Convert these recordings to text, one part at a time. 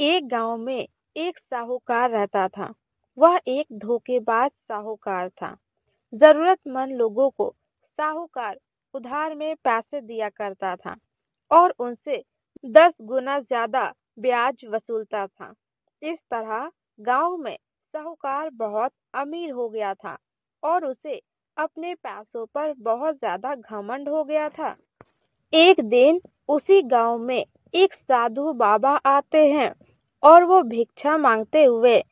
एक गांव में एक साहूकार रहता था वह एक धोखेबाज साहूकार था जरूरतमंद लोगों को साहूकार उधार में पैसे दिया करता था और उनसे दस गुना ज्यादा ब्याज वसूलता था इस तरह गांव में साहूकार बहुत अमीर हो गया था और उसे अपने पैसों पर बहुत ज्यादा घमंड हो गया था एक दिन उसी गांव में एक साधु बाबा आते हैं और वो भिक्षा मांगते हुए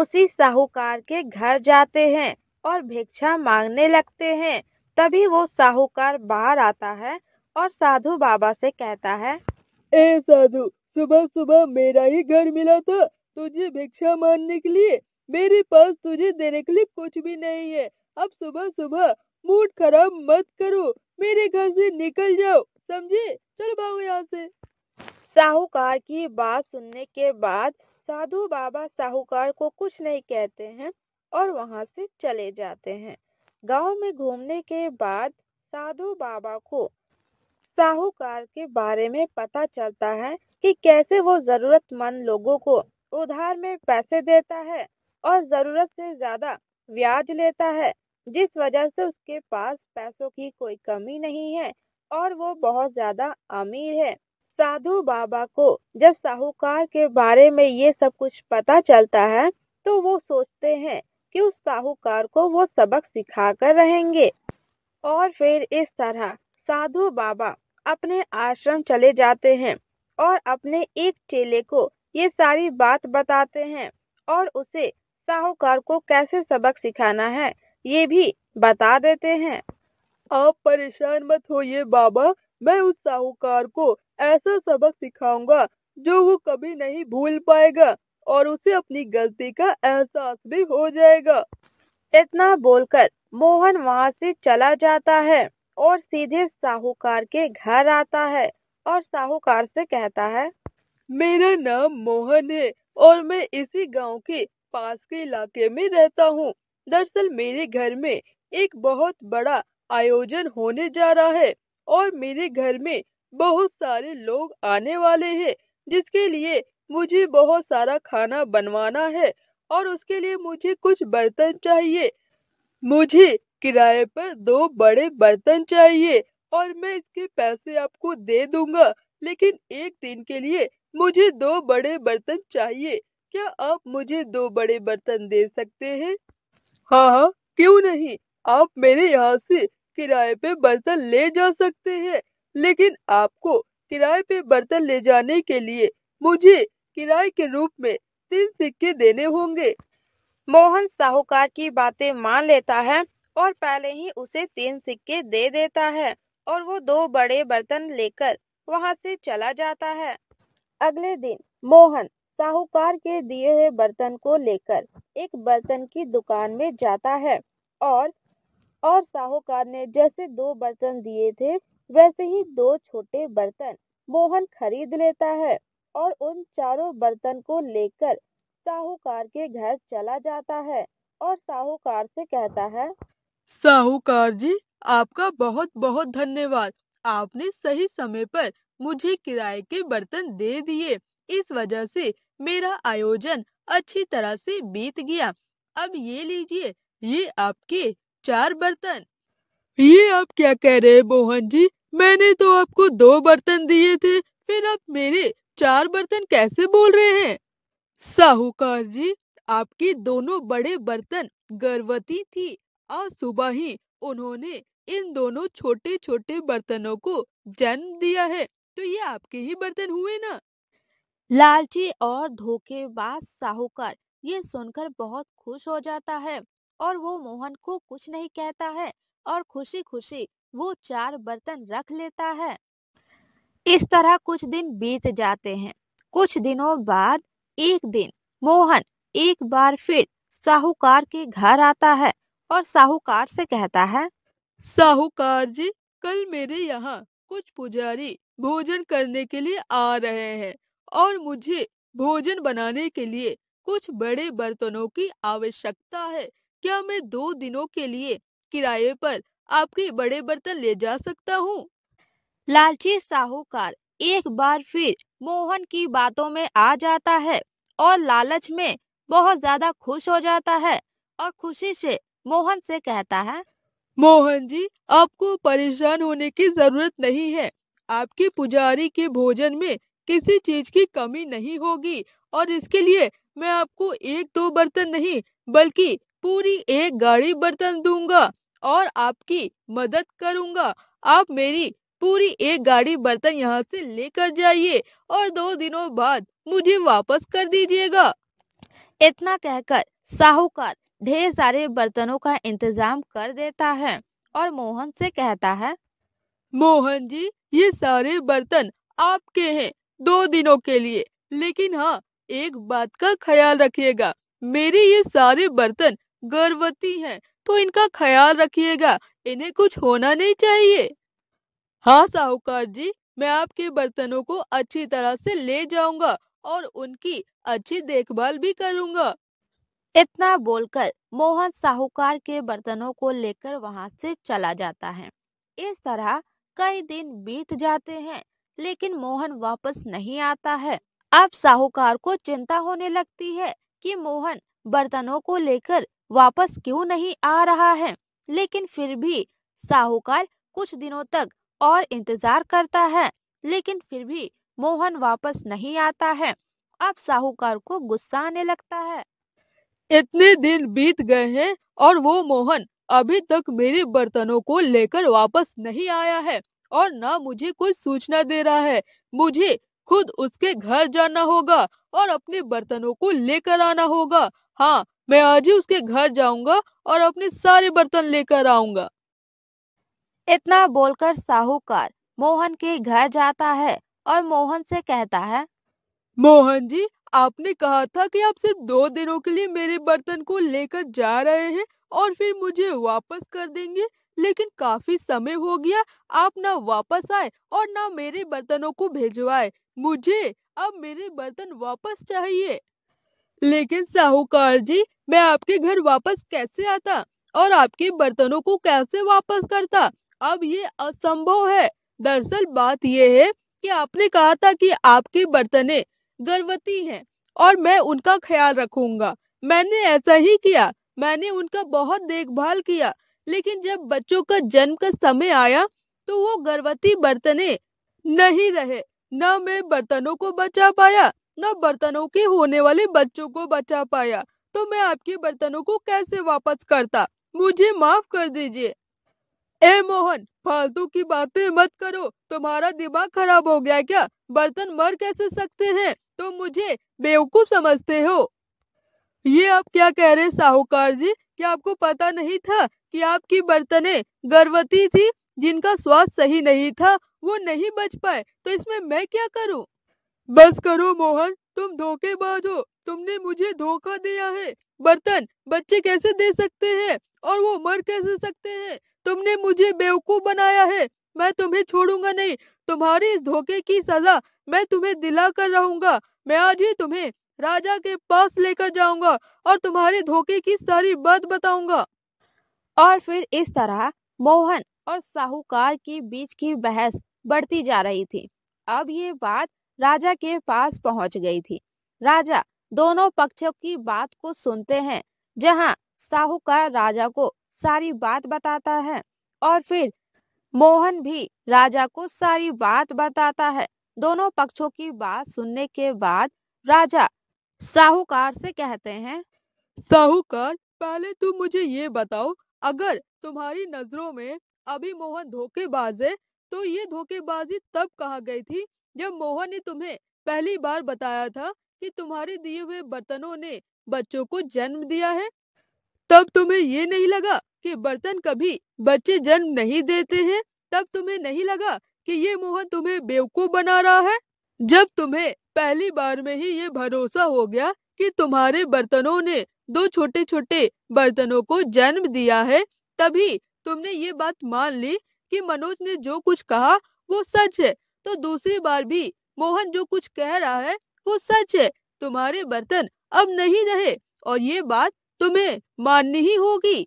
उसी साहूकार के घर जाते हैं और भिक्षा मांगने लगते हैं तभी वो साहूकार बाहर आता है और साधु बाबा से कहता है ए साधु सुबह सुबह मेरा ही घर मिला था तुझे भिक्षा मांगने के लिए मेरे पास तुझे देने के लिए कुछ भी नहीं है अब सुबह सुबह मूड खराब मत करो मेरे घर से निकल जाओ समझे चल भागो यहाँ से साहूकार की बात सुनने के बाद साधु बाबा साहूकार को कुछ नहीं कहते हैं और वहां से चले जाते हैं गांव में घूमने के बाद साधु बाबा को साहूकार के बारे में पता चलता है कि कैसे वो जरूरतमंद लोगों को उधार में पैसे देता है और जरूरत से ज्यादा ब्याज लेता है जिस वजह से उसके पास पैसों की कोई कमी नहीं है और वो बहुत ज्यादा अमीर है साधु बाबा को जब साहूकार के बारे में ये सब कुछ पता चलता है तो वो सोचते हैं कि उस साहूकार को वो सबक सिखा कर रहेंगे और फिर इस तरह साधु बाबा अपने आश्रम चले जाते हैं और अपने एक चेले को ये सारी बात बताते हैं और उसे साहूकार को कैसे सबक सिखाना है ये भी बता देते हैं आप परेशान मत होइए बाबा मैं उस साहूकार को ऐसा सबक सिखाऊंगा जो वो कभी नहीं भूल पाएगा और उसे अपनी गलती का एहसास भी हो जाएगा इतना बोलकर मोहन वहाँ से चला जाता है और सीधे साहूकार के घर आता है और साहूकार से कहता है मेरा नाम मोहन है और मैं इसी गांव के पास के इलाके में रहता हूँ दरअसल मेरे घर में एक बहुत बड़ा आयोजन होने जा रहा है और मेरे घर में बहुत सारे लोग आने वाले हैं जिसके लिए मुझे बहुत सारा खाना बनवाना है और उसके लिए मुझे कुछ बर्तन चाहिए मुझे किराए पर दो बड़े बर्तन चाहिए और मैं इसके पैसे आपको दे दूंगा लेकिन एक दिन के लिए मुझे दो बड़े बर्तन चाहिए क्या आप मुझे दो बड़े बर्तन दे सकते हैं हाँ हाँ क्यों नहीं आप मेरे यहाँ से किराए पे बर्तन ले जा सकते हैं लेकिन आपको किराए पे बर्तन ले जाने के लिए मुझे किराए के रूप में तीन सिक्के देने होंगे मोहन साहूकार की बातें मान लेता है और पहले ही उसे तीन सिक्के दे देता है और वो दो बड़े बर्तन लेकर वहाँ से चला जाता है अगले दिन मोहन साहूकार के दिए हुए बर्तन को लेकर एक बर्तन की दुकान में जाता है और और साहूकार ने जैसे दो बर्तन दिए थे वैसे ही दो छोटे बर्तन मोहन खरीद लेता है और उन चारों बर्तन को लेकर साहूकार के घर चला जाता है और साहूकार से कहता है साहूकार जी आपका बहुत बहुत धन्यवाद आपने सही समय पर मुझे किराए के बर्तन दे दिए इस वजह से मेरा आयोजन अच्छी तरह से बीत गया अब ये लीजिए ये आपके चार बर्तन ये आप क्या कह रहे हैं मोहन जी मैंने तो आपको दो बर्तन दिए थे फिर आप मेरे चार बर्तन कैसे बोल रहे हैं साहूकार जी आपके दोनों बड़े बर्तन गर्भवती थी और सुबह ही उन्होंने इन दोनों छोटे छोटे बर्तनों को जन्म दिया है तो ये आपके ही बर्तन हुए ना लालची और धोखेबाज साहूकार ये सुनकर बहुत खुश हो जाता है और वो मोहन को कुछ नहीं कहता है और खुशी खुशी वो चार बर्तन रख लेता है इस तरह कुछ दिन बीत जाते हैं कुछ दिनों बाद एक दिन मोहन एक बार फिर साहूकार के घर आता है और साहूकार से कहता है साहूकार जी कल मेरे यहाँ कुछ पुजारी भोजन करने के लिए आ रहे हैं और मुझे भोजन बनाने के लिए कुछ बड़े बर्तनों की आवश्यकता है क्या मैं दो दिनों के लिए किराए पर आपके बड़े बर्तन ले जा सकता हूँ लालची साहूकार एक बार फिर मोहन की बातों में आ जाता है और लालच में बहुत ज्यादा खुश हो जाता है और खुशी से मोहन से कहता है मोहन जी आपको परेशान होने की जरूरत नहीं है आपके पुजारी के भोजन में किसी चीज की कमी नहीं होगी और इसके लिए मैं आपको एक दो बर्तन नहीं बल्कि पूरी एक गाड़ी बर्तन दूंगा और आपकी मदद करूंगा आप मेरी पूरी एक गाड़ी बर्तन यहाँ से लेकर जाइए और दो दिनों बाद मुझे वापस कर दीजिएगा इतना कहकर साहूकार ढेर सारे बर्तनों का इंतजाम कर देता है और मोहन से कहता है मोहन जी ये सारे बर्तन आपके हैं दो दिनों के लिए लेकिन हाँ एक बात का ख्याल रखिएगा मेरे ये सारे बर्तन गर्भवती हैं तो इनका ख्याल रखिएगा इन्हें कुछ होना नहीं चाहिए हाँ साहूकार जी मैं आपके बर्तनों को अच्छी तरह से ले जाऊंगा और उनकी अच्छी देखभाल भी करूंगा इतना बोलकर मोहन साहूकार के बर्तनों को लेकर वहां से चला जाता है इस तरह कई दिन बीत जाते हैं लेकिन मोहन वापस नहीं आता है अब साहूकार को चिंता होने लगती है कि मोहन बर्तनों को लेकर वापस क्यों नहीं आ रहा है लेकिन फिर भी साहूकार कुछ दिनों तक और इंतजार करता है लेकिन फिर भी मोहन वापस नहीं आता है अब साहूकार को गुस्सा आने लगता है इतने दिन बीत गए हैं और वो मोहन अभी तक मेरे बर्तनों को लेकर वापस नहीं आया है और ना मुझे कोई सूचना दे रहा है मुझे खुद उसके घर जाना होगा और अपने बर्तनों को लेकर आना होगा हाँ मैं आज ही उसके घर जाऊंगा और अपने सारे बर्तन लेकर आऊंगा इतना बोलकर साहूकार मोहन के घर जाता है और मोहन से कहता है मोहन जी आपने कहा था कि आप सिर्फ दो दिनों के लिए मेरे बर्तन को लेकर जा रहे हैं और फिर मुझे वापस कर देंगे लेकिन काफी समय हो गया आप ना वापस आए और ना मेरे बर्तनों को भेजवाए मुझे अब मेरे बर्तन वापस चाहिए लेकिन साहूकार जी मैं आपके घर वापस कैसे आता और आपके बर्तनों को कैसे वापस करता अब ये असंभव है दरअसल बात यह है कि आपने कहा था कि आपके बर्तने गर्भवती हैं और मैं उनका ख्याल रखूंगा मैंने ऐसा ही किया मैंने उनका बहुत देखभाल किया लेकिन जब बच्चों का जन्म का समय आया तो वो गर्भवती बर्तने नहीं रहे न मैं बर्तनों को बचा पाया न बर्तनों के होने वाले बच्चों को बचा पाया तो मैं आपके बर्तनों को कैसे वापस करता मुझे माफ कर दीजिए ए मोहन फालतू की बातें मत करो तुम्हारा दिमाग खराब हो गया क्या बर्तन मर कैसे सकते हैं तो मुझे बेवकूफ समझते हो ये आप क्या कह रहे साहूकार जी क्या आपको पता नहीं था कि आपकी बर्तने गर्भवती थी जिनका स्वास्थ्य सही नहीं था वो नहीं बच पाए तो इसमें मैं क्या करूं? बस करो मोहन तुम धोखेबाज हो तुमने मुझे धोखा दिया है बर्तन बच्चे कैसे दे सकते हैं और वो मर कैसे सकते हैं तुमने मुझे बेवकूफ बनाया है मैं तुम्हें छोड़ूंगा नहीं तुम्हारे इस धोखे की सजा मैं तुम्हें दिला कर रहूंगा मैं आज ही तुम्हें राजा के पास लेकर जाऊंगा और तुम्हारे धोखे की सारी बात बताऊंगा और फिर इस तरह मोहन और साहूकार के बीच की बहस बढ़ती जा रही थी अब ये बात राजा के पास पहुंच गई थी राजा दोनों पक्षों की बात को सुनते हैं जहां साहूकार राजा को सारी बात बताता है और फिर मोहन भी राजा को सारी बात बताता है दोनों पक्षों की बात सुनने के बाद राजा साहूकार से कहते हैं साहूकार पहले तुम मुझे ये बताओ अगर तुम्हारी नजरों में अभी मोहन धोखेबाज है तो ये धोखेबाजी तब कहा गई थी जब मोहन ने तुम्हें पहली बार बताया था कि तुम्हारे दिए हुए बर्तनों ने बच्चों को जन्म दिया है तब तुम्हें ये नहीं लगा कि बर्तन कभी बच्चे जन्म नहीं देते हैं तब तुम्हें नहीं लगा कि ये मोहन तुम्हें बेवकूफ बना रहा है जब तुम्हें पहली बार में ही ये भरोसा हो गया कि तुम्हारे बर्तनों ने दो छोटे छोटे बर्तनों को जन्म दिया है तभी तुमने ये बात मान ली कि मनोज ने जो कुछ कहा वो सच है तो दूसरी बार भी मोहन जो कुछ कह रहा है वो सच है तुम्हारे बर्तन अब नहीं रहे और ये बात तुम्हें माननी ही होगी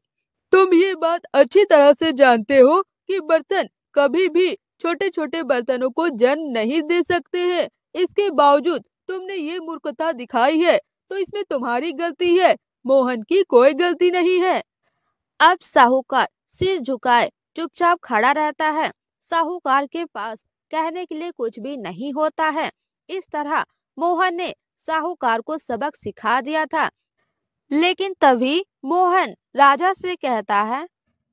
तुम ये बात अच्छी तरह से जानते हो कि बर्तन कभी भी छोटे छोटे बर्तनों को जन्म नहीं दे सकते हैं इसके बावजूद तुमने ये मूर्खता दिखाई है तो इसमें तुम्हारी गलती है मोहन की कोई गलती नहीं है अब साहूकार सिर झुकाए चुपचाप खड़ा रहता है साहूकार के पास कहने के लिए कुछ भी नहीं होता है इस तरह मोहन ने साहूकार को सबक सिखा दिया था लेकिन तभी मोहन राजा से कहता है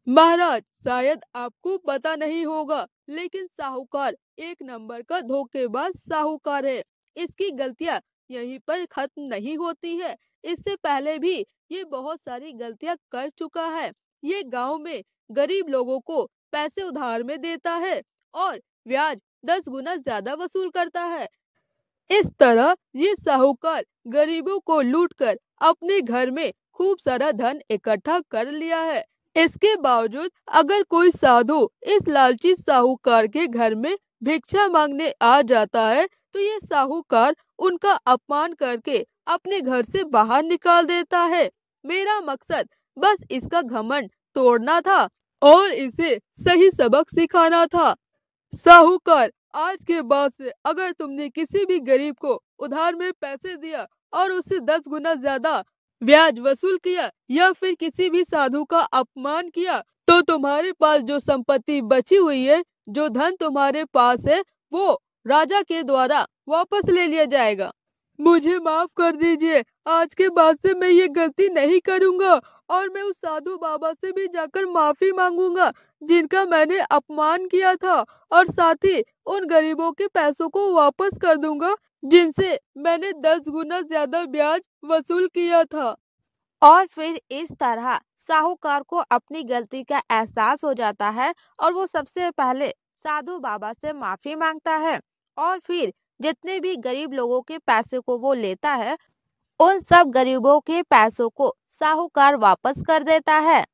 महाराज शायद आपको पता नहीं होगा लेकिन साहूकार एक नंबर का धोखेबाज साहूकार है इसकी गलतियाँ यहीं पर खत्म नहीं होती है इससे पहले भी ये बहुत सारी गलतियाँ कर चुका है ये गांव में गरीब लोगों को पैसे उधार में देता है और ब्याज दस गुना ज्यादा वसूल करता है इस तरह ये साहूकार गरीबों को लूटकर अपने घर में खूब सारा धन इकट्ठा कर लिया है इसके बावजूद अगर कोई साधु इस लालची साहूकार के घर में भिक्षा मांगने आ जाता है तो ये साहूकार उनका अपमान करके अपने घर से बाहर निकाल देता है मेरा मकसद बस इसका घमंड तोड़ना था और इसे सही सबक सिखाना था साहूकार आज के बाद से अगर तुमने किसी भी गरीब को उधार में पैसे दिया और उससे दस गुना ज्यादा ब्याज वसूल किया या फिर किसी भी साधु का अपमान किया तो तुम्हारे पास जो संपत्ति बची हुई है जो धन तुम्हारे पास है वो राजा के द्वारा वापस ले लिया जाएगा मुझे माफ कर दीजिए आज के बाद से मैं ये गलती नहीं करूँगा और मैं उस साधु बाबा से भी जाकर माफी मांगूंगा जिनका मैंने अपमान किया था और साथ ही उन गरीबों के पैसों को वापस कर दूंगा जिनसे मैंने दस गुना ज्यादा ब्याज वसूल किया था और फिर इस तरह साहूकार को अपनी गलती का एहसास हो जाता है और वो सबसे पहले साधु बाबा से माफी मांगता है और फिर जितने भी गरीब लोगों के पैसे को वो लेता है उन सब गरीबों के पैसों को साहूकार वापस कर देता है